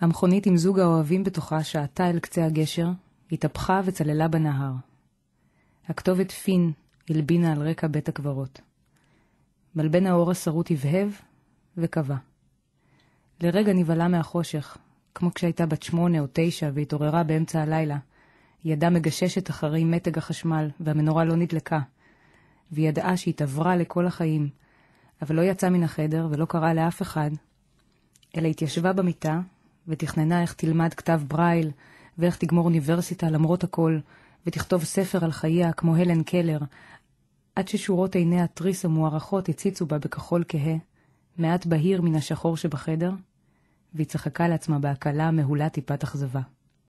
המכונית עם זוג האוהבים בתוכה שעטה אל קצה הגשר, התהפכה וצללה בנהר. הכתובת פין הלבינה על רקע בית הקברות. מלבן האור השרוט הבהב וקבע. לרגע נבהלה מהחושך, כמו כשהייתה בת שמונה או תשע והתעוררה באמצע הלילה. היא ידעה מגששת אחרי מתג החשמל, והמנורה לא נדלקה. והיא ידעה שהיא תברה לכל החיים, אבל לא יצאה מן החדר ולא קראה לאף אחד, אלא התיישבה במיטה ותכננה איך תלמד כתב ברייל, ואיך תגמור אוניברסיטה למרות הכל, ותכתוב ספר על חייה כמו הלן קלר, עד ששורות עיני התריס המוערכות הציצו בה בכחול כהה, מעט בהיר מן השחור שבחדר, והיא צחקה לעצמה בהקלה מהולה טיפת אכזבה.